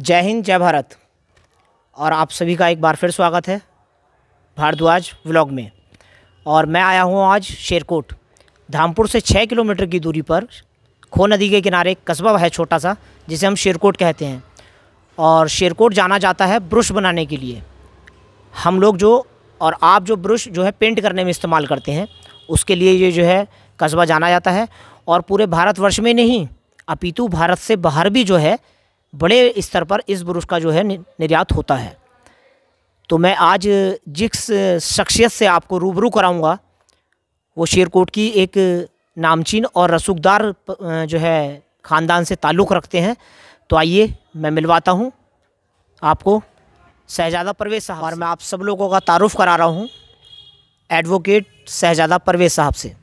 जय हिंद जय भारत और आप सभी का एक बार फिर स्वागत है भारद्वाज व्लॉग में और मैं आया हूँ आज शेरकोट धामपुर से छः किलोमीटर की दूरी पर खो नदी के किनारे कस्बा है छोटा सा जिसे हम शेरकोट कहते हैं और शेरकोट जाना जाता है ब्रश बनाने के लिए हम लोग जो और आप जो ब्रश जो है पेंट करने में इस्तेमाल करते हैं उसके लिए ये जो है कस्बा जाना जाता है और पूरे भारतवर्ष में नहीं अपितु भारत से बाहर भी जो है बड़े स्तर पर इस बुरुश का जो है निर्यात होता है तो मैं आज जिस शख्सियत से आपको रूबरू कराऊंगा वो शेरकोट की एक नामचीन और रसूखदार जो है ख़ानदान से ताल्लुक़ रखते हैं तो आइए मैं मिलवाता हूँ आपको शहजादा परवेज़ साहब और मैं आप सब लोगों का तारुफ़ करा रहा हूँ एडवोकेट शहजादा परवेज़ साहब से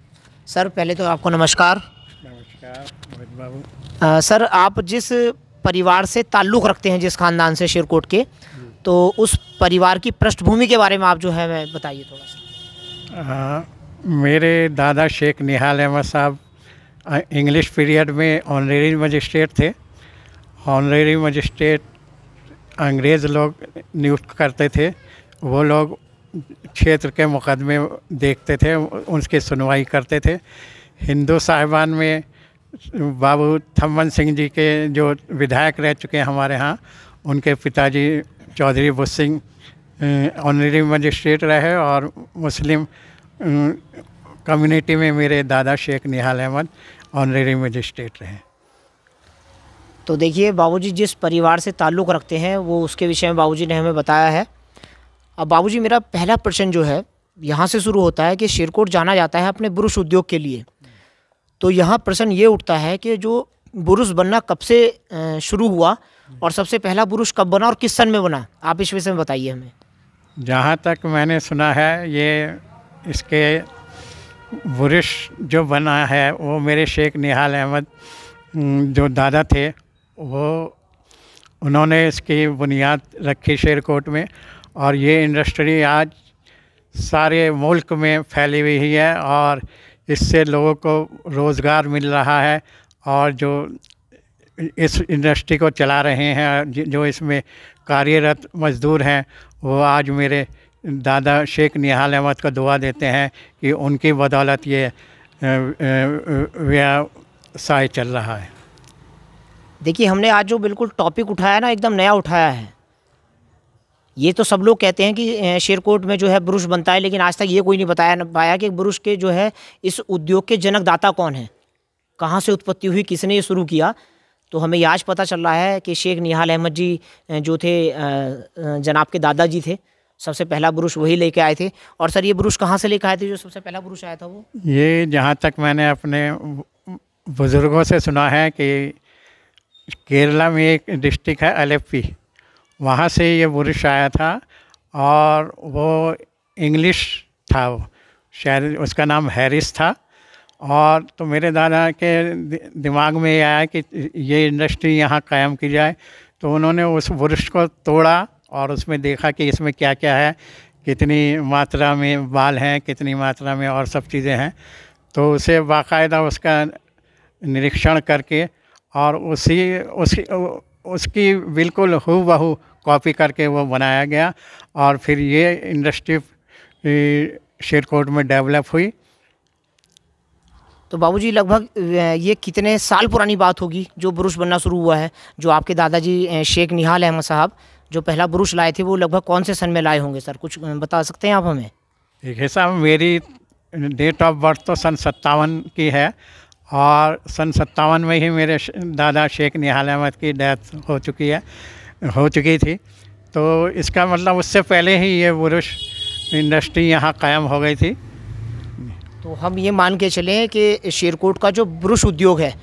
सर पहले तो आपको नमस्कार नमस्कार बाबू सर आप जिस परिवार से ताल्लुक़ रखते हैं जिस ख़ानदान से शेरकोट के तो उस परिवार की पृष्ठभूमि के बारे में आप जो है मैं बताइए थोड़ा सा आ, मेरे दादा शेख निहाल अहमद साहब इंग्लिश पीरियड में ऑनरेरी मजिस्ट्रेट थे ऑनरेरी मजिस्ट्रेट अंग्रेज़ लोग नियुक्त करते थे वो लोग क्षेत्र के मुकदमे देखते थे उनकी सुनवाई करते थे हिंदू साहिबान में बाबू थम्मन सिंह जी के जो विधायक रह चुके हैं हमारे यहाँ उनके पिताजी चौधरी बुद्ध सिंह ऑनरेरी मजिस्ट्रेट रहे और मुस्लिम कम्युनिटी में मेरे दादा शेख निहाल अहमद ऑनरेरी मजिस्ट्रेट रहे तो देखिए बाबूजी जिस परिवार से ताल्लुक़ रखते हैं वो उसके विषय में बाबूजी ने हमें बताया है अब बाबूजी मेरा पहला प्रश्न जो है यहाँ से शुरू होता है कि शेरकोट जाना जाता है अपने ब्रुश उद्योग के लिए तो यहाँ प्रश्न ये उठता है कि जो बुरुश बनना कब से शुरू हुआ और सबसे पहला बुरुश कब बना और किस सन में बना आप इस विषय में बताइए हमें जहाँ तक मैंने सुना है ये इसके बुरुश जो बना है वो मेरे शेख निहाल अहमद जो दादा थे वो उन्होंने इसकी बुनियाद रखी शेरकोट में और ये इंडस्ट्री आज सारे मुल्क में फैली हुई है और इससे लोगों को रोज़गार मिल रहा है और जो इस इंडस्ट्री को चला रहे हैं जो इसमें कार्यरत मज़दूर हैं वो आज मेरे दादा शेख निहाल अहमद को दुआ देते हैं कि उनकी बदौलत ये व्यवसाय चल रहा है देखिए हमने आज जो बिल्कुल टॉपिक उठाया ना एकदम नया उठाया है ये तो सब लोग कहते हैं कि शेरकोट में जो है ब्रुश बनता है लेकिन आज तक ये कोई नहीं बताया न पाया कि ब्रुश के जो है इस उद्योग के जनकदाता कौन है कहाँ से उत्पत्ति हुई किसने ये शुरू किया तो हमें आज पता चल रहा है कि शेख निहाल अहमद जी जो थे जनाब के दादाजी थे सबसे पहला ब्रुश वही लेके आए थे और सर ये ब्रुश कहाँ से लेके आए थे जो सबसे पहला ब्रुश आया था वो ये जहाँ तक मैंने अपने बुज़ुर्गों से सुना है कि केरला में एक डिस्ट्रिक्ट है अलेप्पी वहाँ से ये पुरुष आया था और वो इंग्लिश था शायद उसका नाम हैरिस था और तो मेरे दादा के दिमाग में ये आया कि ये इंडस्ट्री यहाँ कायम की जाए तो उन्होंने उस बुरुश को तोड़ा और उसमें देखा कि इसमें क्या क्या है कितनी मात्रा में बाल हैं कितनी मात्रा में और सब चीज़ें हैं तो उसे बाकायदा उसका निरीक्षण करके और उसी उसकी उसकी बिल्कुल हु बहू कॉपी करके वो बनाया गया और फिर ये इंडस्ट्री शेरकोट में डेवलप हुई तो बाबूजी लगभग ये कितने साल पुरानी बात होगी जो ब्रुश बनना शुरू हुआ है जो आपके दादाजी शेख निहाल अहमद साहब जो पहला ब्रुश लाए थे वो लगभग कौन से सन में लाए होंगे सर कुछ बता सकते हैं आप हमें देखिए साहब मेरी डेट ऑफ बर्थ तो सन सत्तावन की है और सन सत्तावन में ही मेरे दादा शेख निहाल अहमद की डेथ हो चुकी है हो चुकी थी तो इसका मतलब उससे पहले ही ये बुरुष इंडस्ट्री यहाँ कायम हो गई थी तो हम ये मान के चलें कि शेरकोट का जो ब्रुश उद्योग है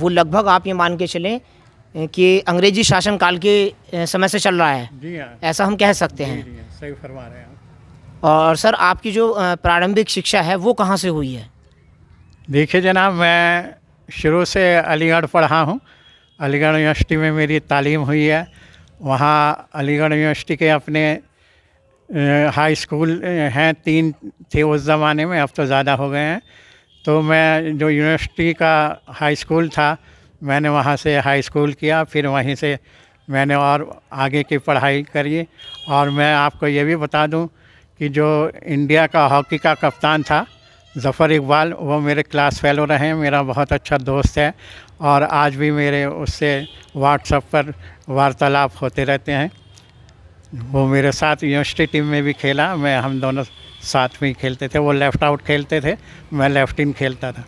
वो लगभग आप ये मान के चलें कि अंग्रेजी शासनकाल के समय से चल रहा है जी हाँ ऐसा हम कह सकते हैं हाँ, सही फरमा रहे हैं और सर आपकी जो प्रारंभिक शिक्षा है वो कहाँ से हुई है देखिए जनाब मैं शुरू से अलीगढ़ पढ़ा हूँ अलीगढ़ यूनिवर्सिटी में मेरी तालीम हुई है वहाँ अलीगढ़ यूनिवर्सिटी के अपने हाई स्कूल हैं तीन थे उस ज़माने में अब तो ज़्यादा हो गए हैं तो मैं जो यूनिवर्सिटी का हाई स्कूल था मैंने वहाँ से हाई स्कूल किया फिर वहीं से मैंने और आगे की पढ़ाई करी और मैं आपको ये भी बता दूँ कि जो इंडिया का हॉकी का कप्तान था ज़फ़र इकबाल वो मेरे क्लास फेलो रहे हैं मेरा बहुत अच्छा दोस्त है और आज भी मेरे उससे व्हाट्सअप पर वार्तालाप होते रहते हैं वो मेरे साथ यूनिवर्सिटी टीम में भी खेला मैं हम दोनों साथ में ही खेलते थे वो लेफ़्ट आउट खेलते थे मैं लेफ़्ट इन खेलता था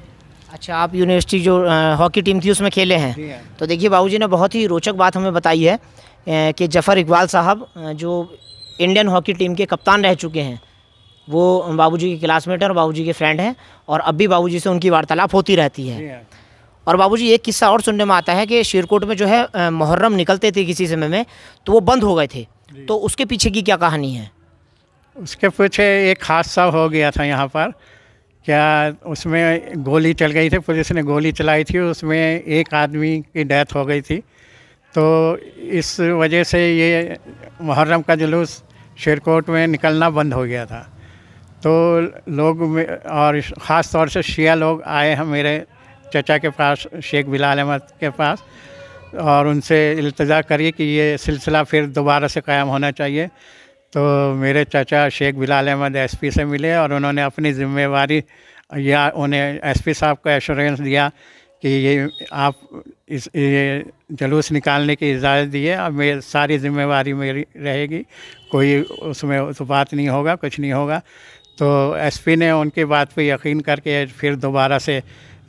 अच्छा आप यूनिवर्सिटी जो हॉकी टीम थी उसमें खेले हैं हाँ। तो देखिए बाबू ने बहुत ही रोचक बात हमें बताई है कि जफ़र इकबाल साहब जो इंडियन हॉकी टीम के कप्तान रह चुके हैं वो बाबूजी के क्लासमेट हैं और बाबूजी के फ्रेंड हैं और अब भी बाबूजी से उनकी वार्तालाप होती रहती है हाँ। और बाबूजी एक किस्सा और सुनने में आता है कि शेरकोट में जो है मुहर्रम निकलते थे किसी समय में तो वो बंद हो गए थे तो उसके पीछे की क्या कहानी है उसके पीछे एक हादसा हो गया था यहाँ पर क्या उसमें गोली चल गई थी पुलिस ने गोली चलाई थी उसमें एक आदमी की डेथ हो गई थी तो इस वजह से ये मुहर्रम का जुलूस शेरकोट में निकलना बंद हो गया था तो लोग और ख़ास तौर से शिया लोग आए हैं मेरे चचा के पास शेख बिलाल अहमद के पास और उनसे इल्तजा करिए कि ये सिलसिला फिर दोबारा से कायम होना चाहिए तो मेरे चाचा शेख बिलाल अहमद एसपी से मिले और उन्होंने अपनी ज़िम्मेवारी या उन्हें एसपी साहब को एश्योरेंस दिया कि ये आप इस ये जुलूस निकालने की इजाज़त दिए अब मेरी सारी जिम्मेवारी मेरी रहेगी कोई उसमें उस बात नहीं होगा कुछ नहीं होगा तो एसपी ने उनकी बात पर यकीन करके फिर दोबारा से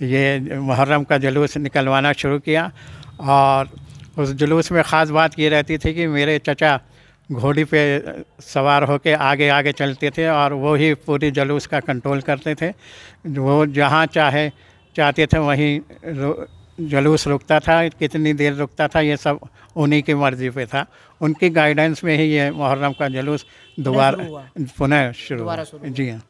ये मुहर्रम का जुलूस निकलवाना शुरू किया और उस जुलूस में ख़ास बात ये रहती थी कि मेरे चचा घोड़ी पे सवार होकर आगे आगे चलते थे और वो ही पूरी जुलूस का कंट्रोल करते थे वो जहाँ चाहे चाहते थे वहीं जलूस रुकता था कितनी देर रुकता था ये सब उन्हीं की मर्ज़ी पे था उनकी गाइडेंस में ही ये मुहर्रम का जलूस दोबारा पुनः शुरू हुआ जी हाँ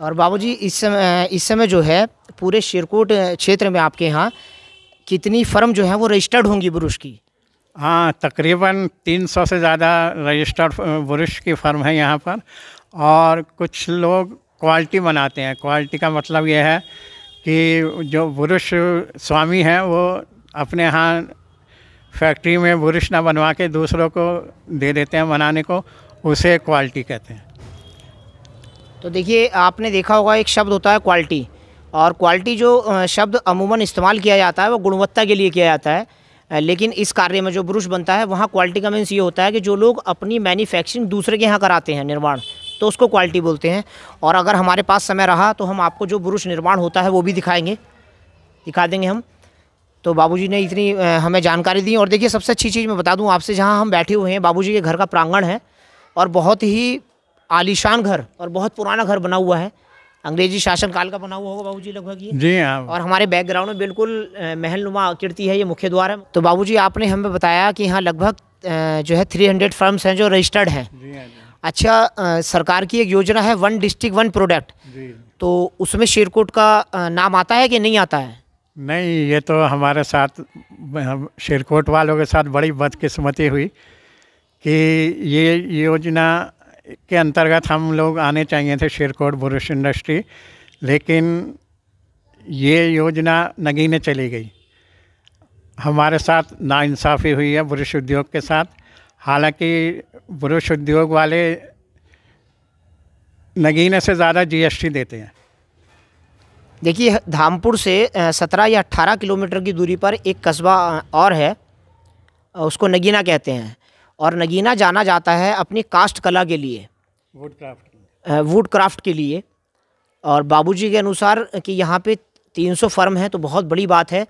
और बाबूजी इस समय इस समय जो है पूरे शिरकोट क्षेत्र में आपके यहाँ कितनी फर्म जो है वो रजिस्टर्ड होंगी बुरुश की हाँ तकरीबन 300 से ज़्यादा रजिस्टर्ड बुरुश की फर्म है यहाँ पर और कुछ लोग क्वालिटी बनाते हैं क्वालिटी का मतलब ये है कि जो पुरुष स्वामी हैं वो अपने यहाँ फैक्ट्री में पुरुष ना बनवा के दूसरों को दे देते हैं बनाने को उसे क्वालिटी कहते हैं तो देखिए आपने देखा होगा एक शब्द होता है क्वालिटी और क्वालिटी जो शब्द अमूमन इस्तेमाल किया जाता है वो गुणवत्ता के लिए किया जाता है लेकिन इस कार्य में जो ब्रुश बनता है वहाँ क्वालिटी का मीन्स ये होता है कि जो लोग अपनी मैन्युफैक्चरिंग दूसरे के यहाँ कराते हैं निर्माण तो उसको क्वालिटी बोलते हैं और अगर हमारे पास समय रहा तो हम आपको जो बुरुष निर्माण होता है वो भी दिखाएंगे दिखा देंगे हम तो बाबूजी ने इतनी हमें जानकारी दी और देखिए सबसे अच्छी चीज़ मैं बता दूँ आपसे जहाँ हम बैठे हुए हैं बाबू के घर का प्रांगण है और बहुत ही आलिशान घर और बहुत पुराना घर बना हुआ है अंग्रेजी शासन काल का बना हुआ होगा बाबूजी लगभग ये जी हाँ और हमारे बैकग्राउंड में बिल्कुल महल नुमा आकृति है ये मुख्य द्वार है तो बाबूजी आपने हमें बताया कि यहाँ लगभग जो है थ्री हंड्रेड फर्म्स हैं जो रजिस्टर्ड हैं हाँ, हाँ। अच्छा आ, सरकार की एक योजना है वन डिस्ट्रिक्ट वन प्रोडक्ट तो उसमें शेरकोट का नाम आता है कि नहीं आता है नहीं ये तो हमारे साथ शेरकोट वालों के साथ बड़ी बदकिस्मती हुई कि ये योजना के अंतर्गत हम लोग आने चाहिए थे शेरकोट बुरुश इंडस्ट्री लेकिन ये योजना नगीने चली गई हमारे साथ नाइंसाफ़ी हुई है बुरुश उद्योग के साथ हालांकि पुरुष उद्योग वाले नगीने से ज़्यादा जीएसटी देते हैं देखिए धामपुर से सत्रह या अट्ठारह किलोमीटर की दूरी पर एक कस्बा और है उसको नगीना कहते हैं और नगीना जाना जाता है अपनी कास्ट कला के लिए वुड क्राफ्ट वुड क्राफ्ट के लिए और बाबूजी के अनुसार कि यहाँ पे 300 फर्म है तो बहुत बड़ी बात है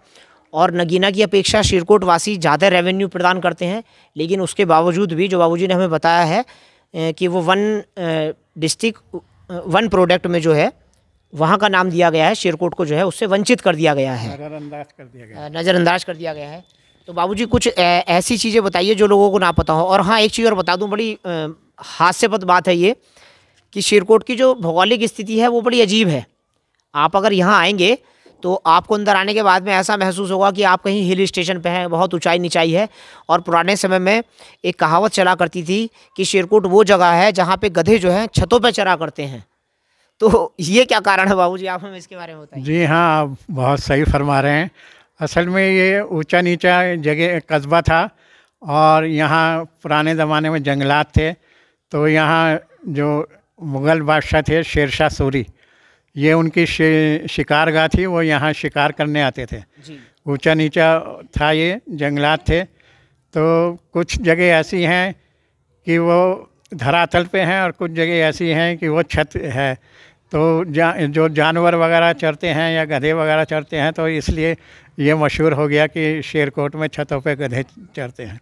और नगीना की अपेक्षा शिरकोट वासी ज़्यादा रेवेन्यू प्रदान करते हैं लेकिन उसके बावजूद भी जो बाबूजी ने हमें बताया है कि वो वन डिस्ट्रिक्ट वन प्रोडक्ट में जो है वहाँ का नाम दिया गया है शेरकोट को जो है उससे वंचित कर दिया गया है नज़रअंदाज कर दिया गया नज़रअंदाज कर दिया गया है तो बाबूजी कुछ ऐसी चीज़ें बताइए जो लोगों को ना पता हो और हाँ एक चीज़ और बता दूँ बड़ी हास्यपद बात है ये कि शेरकोट की जो भौगोलिक स्थिति है वो बड़ी अजीब है आप अगर यहाँ आएंगे तो आपको अंदर आने के बाद में ऐसा महसूस होगा कि आप कहीं हिल स्टेशन पे हैं बहुत ऊंचाई निचाई है और पुराने समय में एक कहावत चला करती थी कि शेरकोट वो जगह है जहाँ पे गधे जो हैं छतों पे चरा करते हैं तो ये क्या कारण है बाबूजी आप हमें इसके बारे में बताएं जी हाँ आप बहुत सही फरमा रहे हैं असल में ये ऊँचा नीचा जगह कस्बा था और यहाँ पुराने ज़माने में जंगलात थे तो यहाँ जो मुग़ल बादशाह थे शेरशाह सूरी ये उनकी शिकार गाह थी वो यहाँ शिकार करने आते थे ऊंचा नीचा था ये जंगलात थे तो कुछ जगह ऐसी हैं कि वो धरातल पे हैं और कुछ जगह ऐसी हैं कि वो छत है तो जा जो जानवर वगैरह चरते हैं या गधे वगैरह चरते हैं तो इसलिए ये मशहूर हो गया कि शेरकोट में छतों पे गधे चरते हैं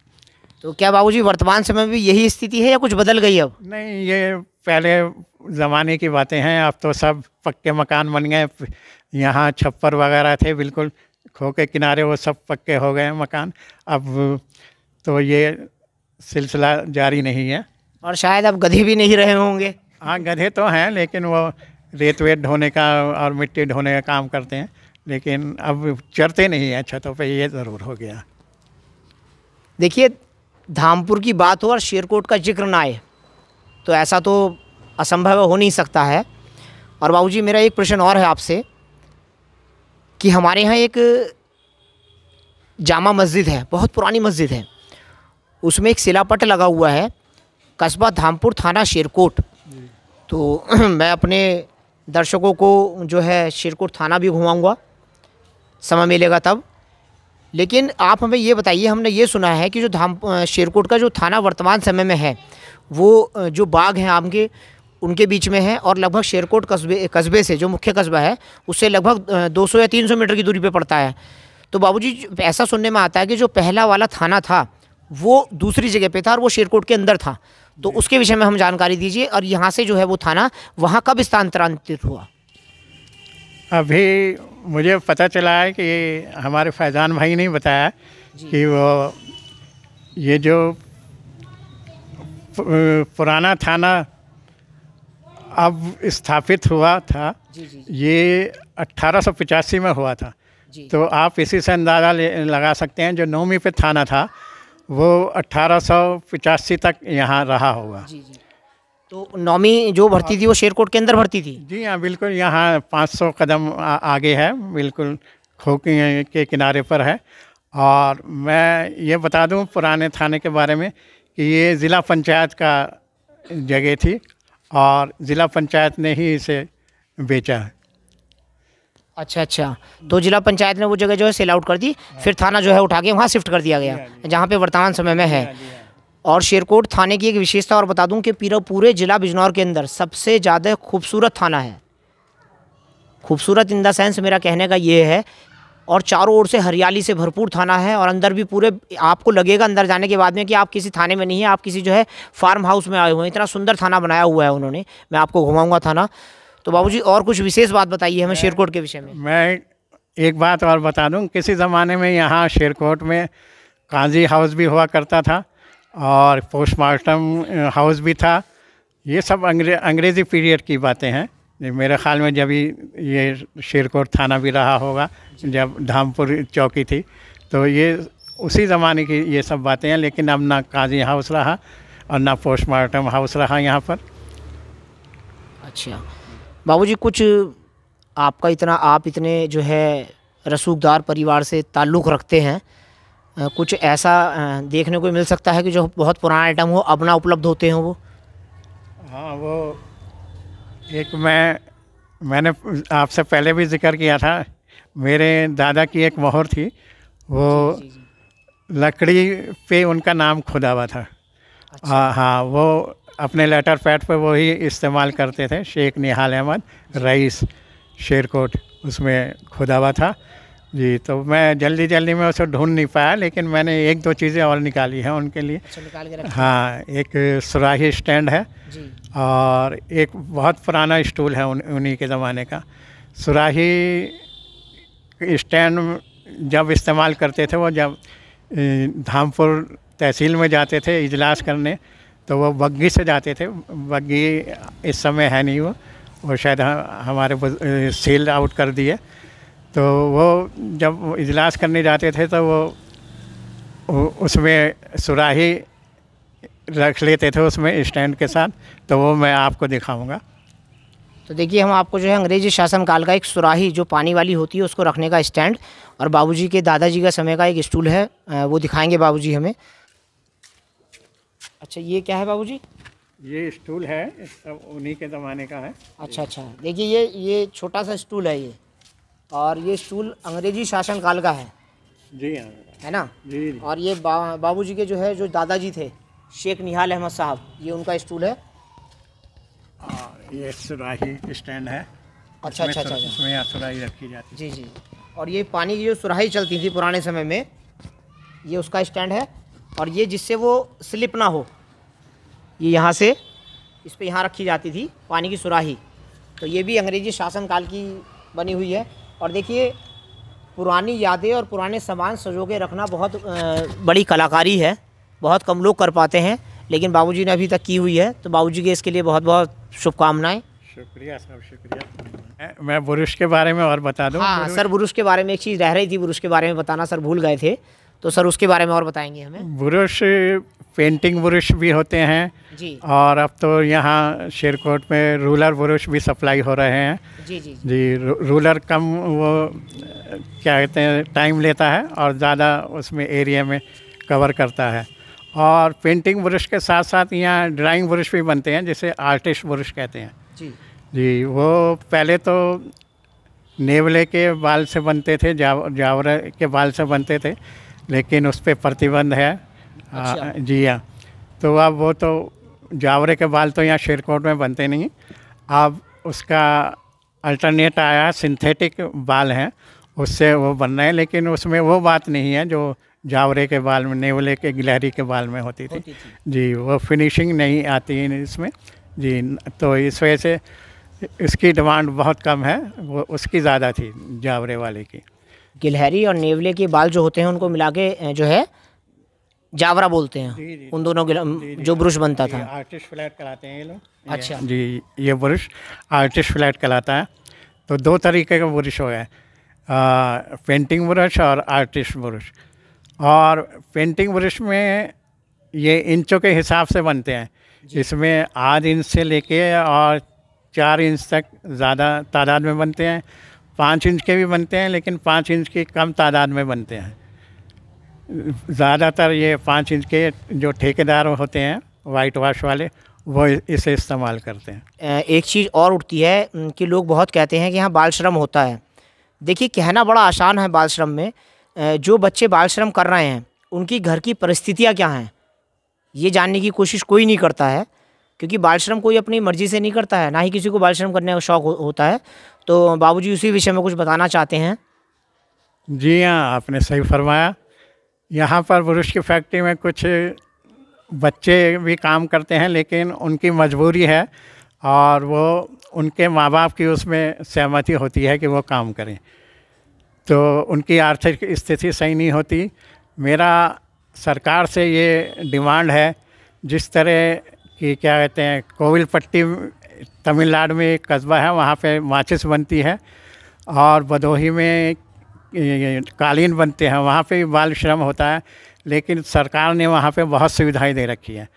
तो क्या बाबूजी वर्तमान समय में भी यही स्थिति है या कुछ बदल गई अब नहीं ये पहले ज़माने की बातें हैं अब तो सब पक्के मकान बन गए यहाँ छप्पर वगैरह थे बिल्कुल खो के किनारे वो सब पक्के हो गए मकान अब तो ये सिलसिला जारी नहीं है और शायद अब गधे भी नहीं रहे होंगे हाँ गधे तो हैं लेकिन वो रेत वेत ढोने का और मिट्टी ढोने का काम करते हैं लेकिन अब चरते नहीं हैं छतों पे ये ज़रूर हो गया देखिए धामपुर की बात हो और शेरकोट का जिक्र ना आए तो ऐसा तो असंभव हो नहीं सकता है और बाबू मेरा एक प्रश्न और है आपसे कि हमारे यहाँ एक जामा मस्जिद है बहुत पुरानी मस्जिद है उसमें एक सिलापट लगा हुआ है कस्बा धामपुर थाना शेरकोट तो मैं अपने दर्शकों को जो है शेरकोट थाना भी घुमाऊंगा समय मिलेगा तब लेकिन आप हमें ये बताइए हमने ये सुना है कि जो धाम शेरकोट का जो थाना वर्तमान समय में है वो जो बाघ हैं आम के उनके बीच में है और लगभग शेरकोट कस्बे कस्बे से जो मुख्य कस्बा है उससे लगभग 200 या 300 मीटर की दूरी पे पड़ता है तो बाबूजी ऐसा सुनने में आता है कि जो पहला वाला थाना था वो दूसरी जगह पे था और वो शेरकोट के अंदर था तो उसके विषय में हम जानकारी दीजिए और यहाँ से जो है वो थाना वहाँ कब स्थानांतरित हुआ अभी मुझे पता चला है कि हमारे फैज़ान भाई ने बताया कि वो ये जो पुराना थाना अब स्थापित हुआ था ये अट्ठारह में हुआ था तो आप इसी से अंदाज़ा लगा सकते हैं जो नौमी पे थाना था वो अट्ठारह तक यहाँ रहा होगा तो नौमी जो भर्ती थी वो शेरकोट के अंदर भर्ती थी जी हाँ बिल्कुल यहाँ 500 कदम आ, आगे है बिल्कुल खोकी के किनारे पर है और मैं ये बता दूँ पुराने थाने के बारे में कि ये ज़िला पंचायत का जगह थी और ज़िला पंचायत ने ही इसे बेचा है अच्छा अच्छा तो जिला पंचायत ने वो जगह जो है सेल आउट कर दी फिर थाना जो है उठा के वहाँ शिफ्ट कर दिया गया हाँ, हाँ। जहाँ पे वर्तमान समय में है हाँ, और शेरकोट थाने की एक विशेषता और बता दूं कि पीरा पूरे ज़िला बिजनौर के अंदर सबसे ज़्यादा खूबसूरत थाना है खूबसूरत इन देंस सेंस मेरा कहने का ये है और चारों ओर से हरियाली से भरपूर थाना है और अंदर भी पूरे आपको लगेगा अंदर जाने के बाद में कि आप किसी थाने में नहीं है आप किसी जो है फार्म हाउस में आए हुए हैं इतना सुंदर थाना बनाया हुआ है उन्होंने मैं आपको घुमाऊँगा थाना तो बाबू और कुछ विशेष बात बताइए हमें शेरकोट के विषय में मैं एक बात और बता दूँ किसी ज़माने में यहाँ शेरकोट में काजी हाउस भी हुआ करता था और पोस्टमार्टम हाउस uh, भी था ये सब अंग्रे, अंग्रेज़ी पीरियड की बातें हैं मेरे ख्याल में जब ये शेरकोट थाना भी रहा होगा जब धामपुर चौकी थी तो ये उसी ज़माने की ये सब बातें हैं लेकिन अब ना काजी हाउस रहा और ना पोस्टमार्टम हाउस रहा यहाँ पर अच्छा बाबूजी कुछ आपका इतना आप इतने जो है रसूखदार परिवार से ताल्लुक़ रखते हैं कुछ ऐसा देखने को मिल सकता है कि जो बहुत पुराना आइटम हो अब ना उपलब्ध होते हों वो हाँ वो एक मैं मैंने आपसे पहले भी जिक्र किया था मेरे दादा की एक मोहर थी वो लकड़ी पे उनका नाम खुदा हुआ था अच्छा। आ, हाँ वो अपने लेटर पैड पर वही इस्तेमाल करते थे शेख निहाल अहमद रईस शेरकोट उसमें खुदा हुआ था जी तो मैं जल्दी जल्दी में उसे ढूंढ नहीं पाया लेकिन मैंने एक दो चीज़ें और निकाली हैं उनके लिए अच्छा, हाँ एक सुराही स्टैंड है और एक बहुत पुराना स्टूल है उन्हीं के ज़माने का सुराही स्टैंड जब इस्तेमाल करते थे वो जब धामपुर तहसील में जाते थे इजलास करने तो वो बग्घी से जाते थे बग्घी इस समय है नहीं वो वो शायद हमारे सेल आउट कर दिए तो वो जब इजलास करने जाते थे तो वो उसमें सुराही रख लेते थे उसमें स्टैंड के साथ तो वो मैं आपको दिखाऊंगा तो देखिए हम आपको जो है अंग्रेजी शासनकाल का एक सुराही जो पानी वाली होती है उसको रखने का स्टैंड और बाबूजी के दादाजी का समय का एक स्टूल है वो दिखाएंगे बाबूजी हमें अच्छा ये क्या है बाबूजी ये स्टूल है सब उन्हीं के ज़माने का है अच्छा अच्छा देखिए ये ये छोटा सा स्टूल है ये और ये स्टूल अंग्रेजी शासनकाल का है जी हाँ है ना जी, जी। और ये बा, बाबू जी के जो है जो दादाजी थे शेख निहाल अहमद साहब ये उनका स्टूल है और हाँ, ये सुराही स्टैंड है अच्छा अच्छा, अच्छा अच्छा इसमें सुराही रखी जाती जी जी और ये पानी की जो सुराही चलती थी पुराने समय में ये उसका स्टैंड है और ये जिससे वो स्लिप ना हो ये यहाँ से इस पर यहाँ रखी जाती थी पानी की सुराही तो ये भी अंग्रेजी शासनकाल की बनी हुई है और देखिए पुरानी यादें और पुराने सामान सजो के रखना बहुत बड़ी कलाकारी है बहुत कम लोग कर पाते हैं लेकिन बाबूजी ने अभी तक की हुई है तो बाबूजी के इसके लिए बहुत बहुत शुभकामनाएँ शुक्रिया सर शुक्रिया मैं बुरुष के बारे में और बता दूँ हाँ सर बुरुष के बारे में एक चीज़ रह रही थी बुरुष के बारे में बताना सर भूल गए थे तो सर उसके बारे में और बताएंगे हमें बुरुश पेंटिंग बुरुश भी होते हैं जी और अब तो यहाँ शेरकोट में रूलर बुरुश भी सप्लाई हो रहे हैं जी जी जी, जी रू, रूलर कम वो क्या कहते हैं टाइम लेता है और ज़्यादा उसमें एरिया में कवर करता है और पेंटिंग बुरुश के साथ साथ यहाँ ड्राइंग बुरुश भी बनते हैं जिसे आर्टिस्ट बुरुश कहते हैं जी जी वो पहले तो नेवले के बाल से बनते थे जाव जावरे के बाल से बनते थे लेकिन उस पर प्रतिबंध है अच्छा। आ, जी हाँ तो अब वो तो जावरे के बाल तो यहाँ शेरकोट में बनते नहीं अब उसका अल्टरनेट आया सिंथेटिक बाल हैं उससे वो बन रहे हैं लेकिन उसमें वो बात नहीं है जो जावरे के बाल में नेवले के गिलहरी के बाल में होती थी, होती थी। जी वो फिनिशिंग नहीं आती है इसमें जी तो इस वजह से इसकी डिमांड बहुत कम है वो उसकी ज़्यादा थी जावरे वाले की गिलहरी और नेवले के बाल जो होते हैं उनको मिला के जो है जावरा बोलते हैं उन दोनों जो ब्रश बनता था आर्टिस्ट फ्लैट कहलाते हैं ये लोग अच्छा जी ये ब्रश आर्टिस्ट फ्लैट कहलाता है तो दो तरीके का ब्रश हो गया पेंटिंग ब्रश और आर्टिस्ट ब्रश और पेंटिंग ब्रश में ये इंचों के हिसाब से बनते हैं इसमें आठ इंच से लेके और चार इंच तक ज़्यादा तादाद में बनते हैं पाँच इंच के भी बनते हैं लेकिन पाँच इंच की कम तादाद में बनते हैं ज़्यादातर ये पाँच इंच के जो ठेकेदार होते हैं वाइट वाश वाले वो इसे इस्तेमाल करते हैं एक चीज़ और उठती है कि लोग बहुत कहते हैं कि यहाँ बाल श्रम होता है देखिए कहना बड़ा आसान है बाल श्रम में जो बच्चे बाल श्रम कर रहे हैं उनकी घर की परिस्थितियाँ क्या हैं ये जानने की कोशिश कोई नहीं करता है क्योंकि बाल श्रम कोई अपनी मर्जी से नहीं करता है ना ही किसी को बाल श्रम करने का शौक हो, होता है तो बाबूजी उसी विषय में कुछ बताना चाहते हैं जी हाँ आपने सही फरमाया यहाँ पर बुरुष की फैक्ट्री में कुछ बच्चे भी काम करते हैं लेकिन उनकी मजबूरी है और वो उनके माँ बाप की उसमें सहमति होती है कि वो काम करें तो उनकी आर्थिक स्थिति सही नहीं होती मेरा सरकार से ये डिमांड है जिस तरह कि क्या कहते हैं कोविलपट्टी तमिलनाडु में एक कस्बा है वहाँ पे माचिस बनती है और भदोही में कालीन बनते हैं वहाँ पे बाल श्रम होता है लेकिन सरकार ने वहाँ पे बहुत सुविधाएं दे रखी हैं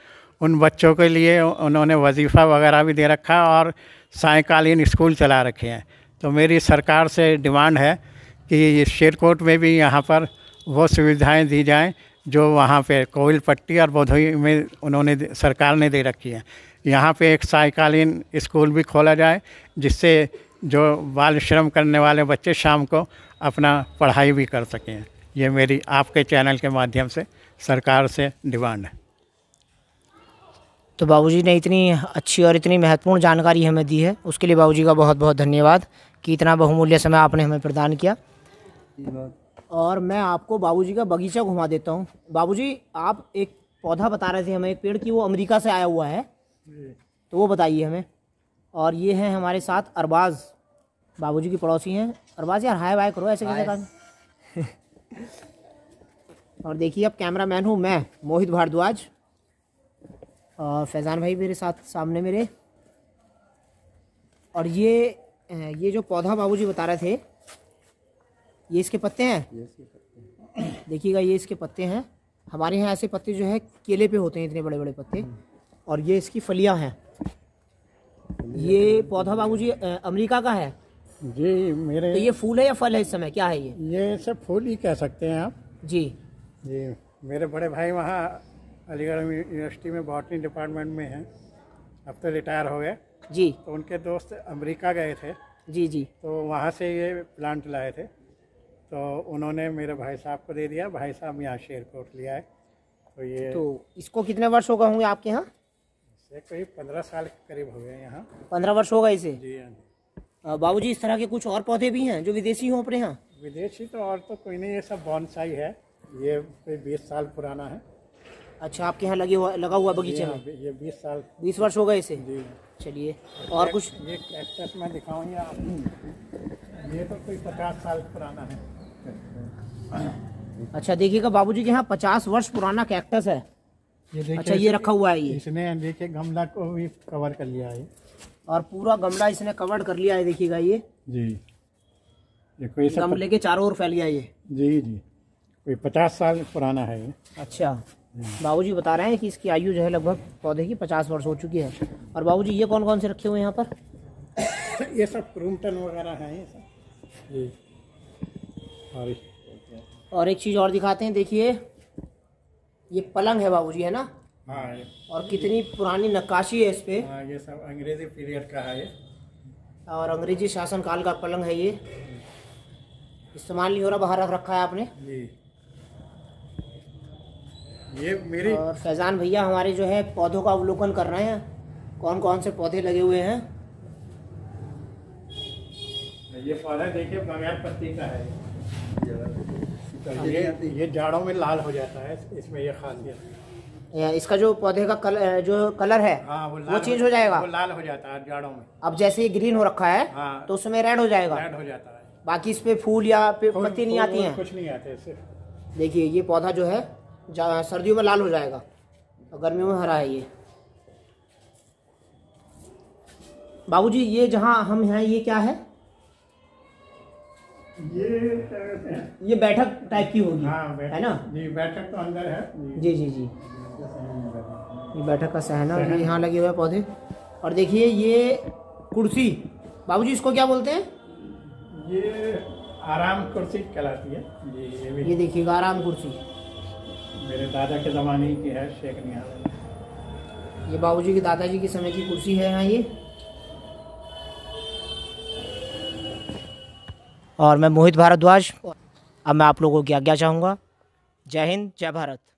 उन बच्चों के लिए उन्होंने वजीफ़ा वगैरह भी दे रखा है और सायकालीन स्कूल चला रखे हैं तो मेरी सरकार से डिमांड है कि शेरकोट में भी यहाँ पर वो सुविधाएं दी जाएं जो वहाँ पे कोयल पट्टी और बधोई में उन्होंने सरकार ने दे रखी है यहाँ पे एक सायकालीन स्कूल भी खोला जाए जिससे जो बाल श्रम करने वाले बच्चे शाम को अपना पढ़ाई भी कर सकें ये मेरी आपके चैनल के माध्यम से सरकार से डिमांड है तो बाबूजी ने इतनी अच्छी और इतनी महत्वपूर्ण जानकारी हमें दी है उसके लिए बाबूजी का बहुत बहुत धन्यवाद कि इतना बहुमूल्य समय आपने हमें प्रदान किया और मैं आपको बाबूजी का बगीचा घुमा देता हूँ बाबूजी आप एक पौधा बता रहे थे हमें एक पेड़ की वो अमेरिका से आया हुआ है तो वो बताइए हमें और ये हैं हमारे साथ अरबाज बाबूजी की पड़ोसी हैं अरबाज यार हाय बाय करो ऐसे कैसे काम और देखिए अब कैमरा मैन हूँ मैं मोहित भारद्वाज और फैज़ान भाई मेरे साथ सामने मेरे और ये ये जो पौधा बाबूजी बता रहे थे ये इसके पत्ते हैं देखिएगा ये इसके पत्ते हैं हमारे यहाँ ऐसे पत्ते जो है केले पे होते हैं इतने बड़े बड़े पत्ते और ये इसकी फलियाँ हैं ये पौधा बाबू जी अमरीका का है जी मेरे तो ये फूल है या फल है इस समय क्या है ये ये सब फूल ही कह सकते हैं आप जी जी मेरे बड़े भाई वहाँ अलीगढ़ यूनिवर्सिटी में बॉटनी डिपार्टमेंट में हैं अब तो रिटायर हो गए जी तो उनके दोस्त अमेरिका गए थे जी जी तो वहाँ से ये प्लांट लाए थे तो उन्होंने मेरे भाई साहब को दे दिया भाई साहब यहाँ शेरकोट लिया है तो ये तो इसको कितने वर्ष होगा होंगे आपके यहाँ इसे करीब पंद्रह साल के करीब हो गए यहाँ पंद्रह वर्ष होगा इसे जी हाँ बाबू जी इस तरह के कुछ और पौधे भी हैं जो विदेशी हों अपने यहाँ विदेशी तो और तो कोई नहीं ये सब बॉन्साई है ये कोई बीस साल पुराना है अच्छा आपके यहाँ लगे हुआ लगा हुआ बगीचे में हाँ, ये बीस साल बीस वर्ष हो गए इसे जी चलिए और कुछ ये कैक्टस मैं दिखाऊँ या ये तो कोई पचास साल पुराना है अच्छा देखिएगा बाबूजी के यहाँ पचास वर्ष पुराना कैक्टस है ये अच्छा ये रखा हुआ है ये इसने देखिए गमला को भी कवर कर लिया है और पूरा गमला इसने कवर कर लिया है देखिएगा ये जी ये गमले के चारों ओर फैल गया ये जी जी कोई पचास साल पुराना है ये अच्छा बाबूजी बता रहे हैं कि इसकी आयु जो है लगभग पौधे की पचास वर्ष हो चुकी है और बाबूजी ये कौन कौन से रखे हुए हैं यहाँ पर ये सब क्रूमटन वगैरह हैं ये सब और एक चीज़ और दिखाते हैं देखिए ये पलंग है बाबूजी है ना हाँ और कितनी पुरानी नक्काशी है इस पे हाँ ये सब अंग्रेजी पीरियड का है ये और अंग्रेजी शासन काल का पलंग है ये इस्तेमाल नहीं हो रहा बाहर रख रखा है आपने जी ये मेरी और फैज़ान भैया हमारे जो है पौधों का अवलोकन कर रहे हैं कौन कौन से पौधे लगे हुए हैं ये पौधा देखिए बगैर पत्ती का है ये ये जाड़ों में लाल हो जाता है इसमें ये खासियत इसका जो पौधे का कल, जो कलर है हाँ, वो, वो चेंज हो जाएगा वो लाल हो जाता है जाड़ों में अब जैसे ये ग्रीन हो रखा है हाँ, तो उसमें रेड हो जाएगा रेड हो जाता है बाकी इस पे फूल या पत्ती नहीं आती है कुछ नहीं आते देखिए ये पौधा जो है सर्दियों में लाल हो जाएगा और गर्मियों में हरा है ये बाबूजी ये जहाँ हम हैं ये क्या है ये ये बैठक टाइप की होगी हाँ, है ना जी बैठक तो अंदर है जी जी जी ये बैठक का सहना ये यहाँ लगे हुए पौधे और देखिए ये कुर्सी बाबूजी इसको क्या बोलते हैं ये आराम कुर्सी कहलाती है ये देखिएगा आराम कुर्सी मेरे दादा के ज़माने की है शेख निहाल ये बाबूजी के दादाजी के समय की कुर्सी है यहाँ ये और मैं मोहित भारद्वाज अब मैं आप लोगों की आज्ञा चाहूँगा जय हिंद जय भारत